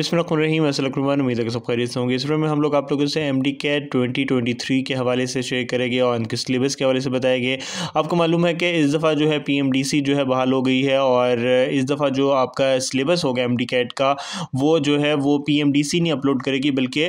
बिस्मिल्लाम असलमान उम्मीद है कि सब से होंगे इस वीडियो में हम लोग आप लोगों से M D CAT twenty twenty three के हवाले से शेयर करेंगे और इनके सिलेबस के हवाले से बताएंगे आपको मालूम है कि इस दफ़ा जो है पी एम डी सी जो है बहाल हो गई है और इस दफ़ा जो आपका सिलेबस होगा एम डी कैट का वो जो है वो पी एम डी सी नहीं अपलोड करेगी बल्कि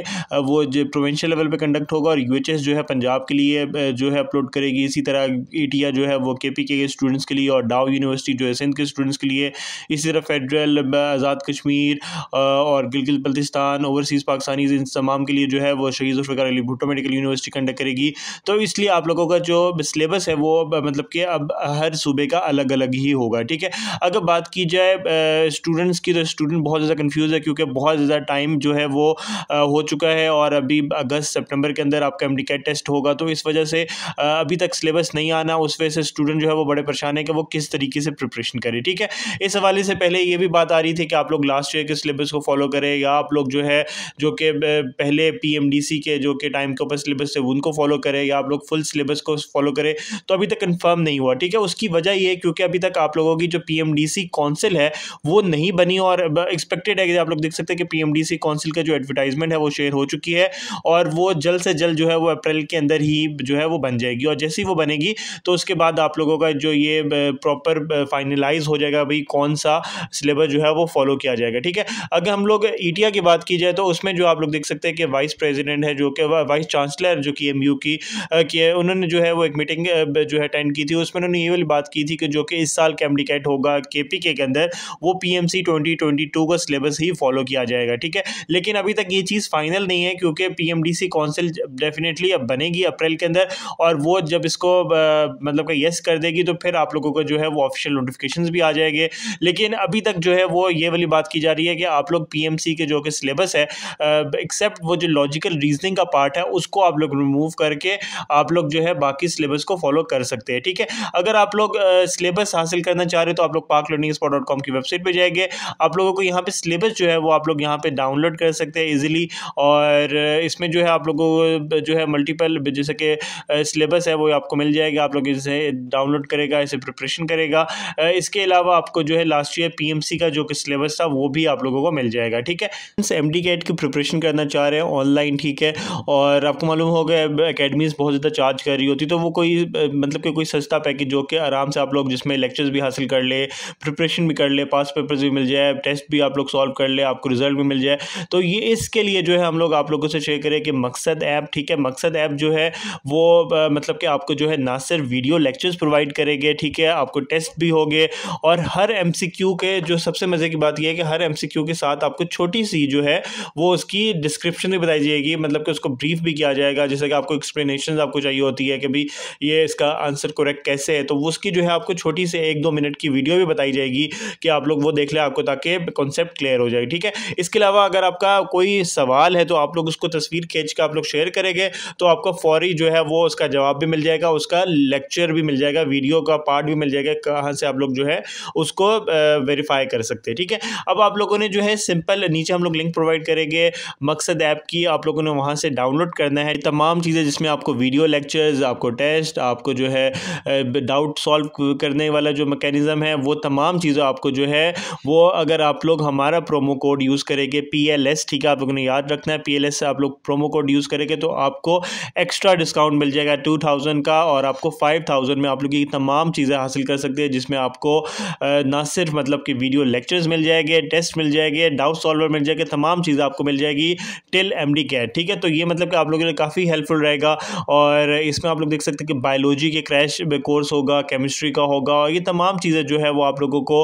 वो जो प्रोवेंशल लेवल पर कंडक्ट होगा और यू एच एस जो है पंजाब के लिए जो है अपलोड करेगी इसी तरह ई e टी जो है वो के पी के स्टूडेंट्स के लिए और डाव यूनिवर्सिटी जो है सिंध के स्टूडेंट्स के लिए इसी तरह फेडरल आज़ाद कश्मीर और और गिलगित बल्तिस्तान ओवरसीज़ पाकिस्तानी इन तमाम के लिए जो है वो Shaheed Zulfiqar Ali Bhutto medical university conduct करेगी तो इसलिए आप लोगों का जो सिलेबस है वो मतलब कि अब हर सूबे का अलग अलग ही होगा ठीक है अगर बात की जाए स्टूडेंट्स की तो स्टूडेंट बहुत ज़्यादा कन्फ्यूज़ है क्योंकि बहुत ज़्यादा टाइम जो है वो हो चुका है और अभी अगस्त सेप्टेम्बर के अंदर आपका एम टेस्ट होगा तो इस वजह से अभी तक सिलेबस नहीं आना उस वजह से स्टूडेंट जो है वो बड़े परेशान है कि वो किस तरीके से प्रिपरेशन करें ठीक है इस हवाले से पहले ये भी बात आ रही थी कि आप लोग लास्ट ईयर के सिलेबस को फॉलो फॉलो करें या आप लोग जो है जो कि पहले पीएमडीसी के जो कि टाइम के ऊपर सिलेबस थे उनको फॉलो करें या आप लोग फुल सिलेबस को फॉलो करें तो अभी तक कंफर्म नहीं हुआ ठीक है उसकी वजह ये क्योंकि अभी तक आप लोगों की जो पी काउंसिल है वो नहीं बनी और एक्सपेक्टेड है कि आप लोग देख सकते हैं कि पीएमडीसी काउंसिल का जो एडवर्टाइजमेंट है वो शेयर हो चुकी है और वो जल्द से जल्द जो है वो अप्रैल के अंदर ही जो है वो बन जाएगी और जैसे ही वो बनेगी तो उसके बाद आप लोगों का जो ये प्रॉपर फाइनलाइज हो जाएगा भाई कौन सा सिलेबस जो है वो फॉलो किया जाएगा ठीक है अगर हम लोग लोग ईटिया e की बात की जाए तो उसमें जो आप लोग देख सकते हैं कि वाइस प्रेसिडेंट है जो कि वाइस चांसलर जो कि एम की की है उन्होंने जो है वो एक मीटिंग जो है अटेंड की थी उसमें उन्होंने ये वाली बात की थी कि जो कि इस साल कैमडिकेट होगा के पी के अंदर वो P M C twenty twenty two का सिलेबस ही फॉलो किया जाएगा ठीक है लेकिन अभी तक ये चीज़ फाइनल नहीं है क्योंकि P M D C council definitely अब बनेगी अप्रैल के अंदर और वो जब इसको मतलब का येस कर देगी तो फिर आप लोगों को जो है वो ऑफिशियल नोटिफिकेशन भी आ जाएंगे लेकिन अभी तक जो है वो ये वाली बात की जा रही है कि आप लोग पी पीएमसी के जो कि सिलेबस है एक्सेप्ट uh, वो जो लॉजिकल रीजनिंग का पार्ट है उसको आप लोग रिमूव करके आप लोग जो है बाकी सिलेबस को फॉलो कर सकते हैं ठीक है अगर आप लोग सिलेबस uh, हासिल करना चाह रहे हो तो आप लोग park learning spot dot com की वेबसाइट पर जाएंगे आप लोगों को यहाँ पर सिलेबस जो है वो आप लोग यहाँ पर डाउनलोड कर सकते हैं ईजिली और uh, इसमें जो है आप लोगों को जो है मल्टीपल जैसे कि सिलेबस है वो आपको मिल जाएगा आप लोग इसे डाउनलोड करेगा इसे प्रिपरेशन करेगा इसके अलावा आपको जो है लास्ट ईयर पीएमसी का जो कि सिलेबस था वो भी आप लोगों को मिल जाएगा जाएगा ठीक है एम डी कैट की प्रिपरेशन करना चाह रहे हैं ऑनलाइन ठीक है और आपको मालूम होगा अकेडमीज़ बहुत ज़्यादा चार्ज कर रही होती तो वो कोई मतलब कि कोई सस्ता पैकेज हो के आराम से आप लोग जिसमें लेक्चर्स भी हासिल कर ले प्रिपरेशन भी कर ले पास पेपर्स भी मिल जाए टेस्ट भी आप लोग सॉल्व कर ले आपको रिजल्ट भी मिल जाए तो ये इसके लिए जो है हम लोग आप लोगों से शेयर करें कि मकसद ऐप ठीक है मकसद ऐप जो है वो आ, मतलब कि आपको जो है ना सिर्फ वीडियो लेक्चर्स प्रोवाइड करेंगे ठीक है आपको टेस्ट भी होंगे और हर एम के जो सबसे मज़े की बात यह है कि हर एम के साथ आपको आपको छोटी सी जो है वो उसकी डिस्क्रिप्शन भी बताई जाएगी मतलब कि उसको ब्रीफ भी किया जाएगा जैसे कि आपको एक्सप्लेनेशन आपको चाहिए होती है कि भाई ये इसका आंसर करेक्ट कैसे है तो उसकी जो है आपको छोटी से एक दो मिनट की वीडियो भी बताई जाएगी कि आप लोग वो देख लें आपको ताकि कॉन्सेप्ट क्लियर हो जाए ठीक है इसके अलावा अगर आपका कोई सवाल है तो आप लोग उसको तस्वीर खींच के आप लोग शेयर करेंगे तो आपको फौरी जो है वो उसका जवाब भी मिल जाएगा उसका लेक्चर भी मिल जाएगा वीडियो का पार्ट भी मिल जाएगा कहाँ से आप लोग जो है उसको वेरीफाई कर सकते हैं ठीक है अब आप लोगों ने जो है सिंपल सिंपल नीचे हम लोग लिंक प्रोवाइड करेंगे मकसद ऐप की आप लोगों ने वहाँ से डाउनलोड करना है तमाम चीज़ें जिसमें आपको वीडियो लेक्चर्स आपको टेस्ट आपको जो है डाउट सॉल्व करने वाला जो मैकेनिज़म है वो तमाम चीज़ें आपको जो है वो अगर आप लोग हमारा प्रोमो कोड यूज़ करेंगे पी एल एस ठीक है आप लोगों ने याद रखना है पी एल एस से आप लोग प्रोमो कोड यूज़ करेंगे तो आपको एक्स्ट्रा डिस्काउंट मिल जाएगा टू थाउजेंड का और आपको फाइव थाउजेंड में आप लोग ये तमाम चीज़ें हासिल कर सकते हैं जिसमें आपको ना सिर्फ मतलब कि वीडियो लेक्चर्स मिल जाएंगे टेस्ट मिल जाएंगे डाउट सॉल्वर मिल जाएगा तमाम चीज़ें आपको मिल जाएगी टिल एम डी कैट ठीक है तो ये मतलब कि आप लोगों के लिए काफ़ी हेल्पफुल रहेगा और इसमें आप लोग देख सकते हैं कि बायोलॉजी के क्रैश कोर्स होगा केमिस्ट्री का होगा और ये तमाम चीज़ें जो है वो आप लोगों को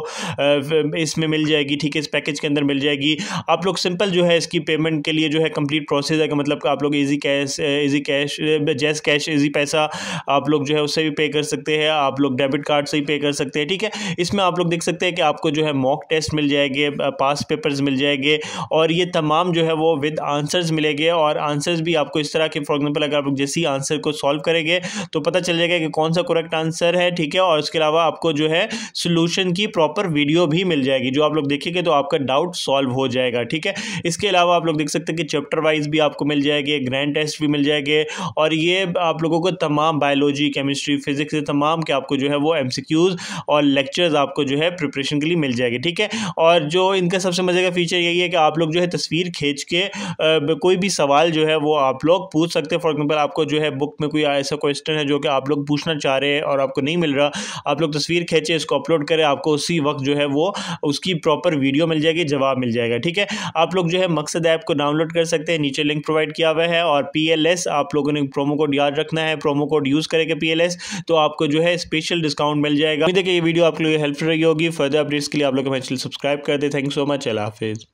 इसमें मिल जाएगी ठीक है इस पैकेज के अंदर मिल जाएगी आप लोग सिंपल जो है इसकी पेमेंट के लिए जो है कंप्लीट प्रोसेस है मतलब आप लोग easy cash easy cash Jazz cash Easypaisa आप लोग जो है उससे भी पे कर सकते हैं आप लोग डेबिट कार्ड से ही पे कर सकते हैं ठीक है इसमें आप लोग देख सकते हैं कि आपको जो है मॉक टेस्ट मिल जाएंगे पास पेपर्स मिल जाएंगे जाएंगे और ये तमाम जो है वो विद आंसर्स मिलेंगे और आंसर्स भी आपको इस तरह के फॉर एग्जाम्पल अगर आप जैसे ही आंसर को सॉल्व करेंगे तो पता चल जाएगा कि कौन सा करेक्ट आंसर है ठीक है और उसके अलावा आपको जो है सोल्यूशन की प्रॉपर वीडियो भी मिल जाएगी जो आप लोग देखेंगे तो आपका डाउट सॉल्व हो जाएगा ठीक है इसके अलावा आप लोग देख सकते हैं कि चैप्टर वाइज भी आपको मिल जाएगी ग्रैंड टेस्ट भी मिल जाएंगे और ये आप लोगों को तमाम बायोलॉजी केमिस्ट्री फिजिक्स तमाम के आपको जो है वो एम और लेक्चर्स आपको जो है प्रिपरेशन के लिए मिल जाएगी ठीक है और जो इनका सबसे मजे का फीचर यही है कि आप लोग जो है तस्वीर खींच के आ, कोई भी सवाल जो है वो आप लोग पूछ सकते हैं फॉर एग्जाम्पल आपको जो है बुक में कोई ऐसा क्वेश्चन है जो कि आप लोग पूछना चाह रहे हैं और आपको नहीं मिल रहा आप लोग तस्वीर खींचे इसको अपलोड करें आपको उसी वक्त जो है वो उसकी प्रॉपर वीडियो मिल जाएगी जवाब मिल जाएगा ठीक है आप लोग जो है मकसद ऐप को डाउनलोड कर सकते हैं नीचे लिंक प्रोवाइड किया हुआ है और पी आप लोगों ने प्रोमो कोड याद रखना है प्रोमो कोड यूज़ करेंगे पी तो आपको जो है स्पेशल डिस्काउंट मिल जाएगा देखिए ये वीडियो आपके लिए हेल्पफुल रही होगी फर्दर अपडेट्स के लिए आप लोग हमारे चैनल सब्सक्राइब कर दे थैंक यू सो मच अला हाफिज़